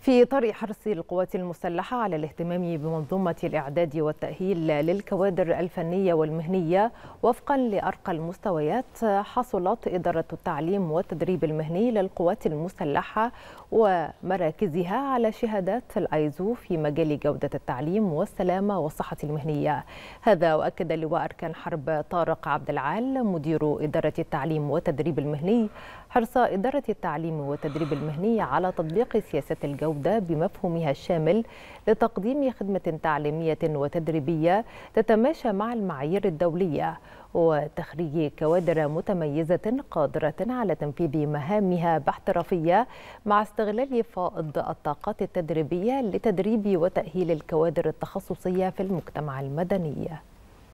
في إطار حرص القوات المسلحة على الاهتمام بمنظومة الإعداد والتأهيل للكوادر الفنية والمهنية وفقا لأرقى المستويات حصلت إدارة التعليم والتدريب المهني للقوات المسلحة ومراكزها على شهادات الأيزو في مجال جودة التعليم والسلامة والصحة المهنية هذا وأكد لواء أركان حرب طارق عبد العال مدير إدارة التعليم والتدريب المهني حرص إدارة التعليم والتدريب المهني على تطبيق سياسة الجودة الجودة بمفهومها الشامل لتقديم خدمة تعليمية وتدريبية تتماشى مع المعايير الدولية وتخريج كوادر متميزة قادرة على تنفيذ مهامها باحترافية مع استغلال فائض الطاقات التدريبية لتدريب وتأهيل الكوادر التخصصية في المجتمع المدني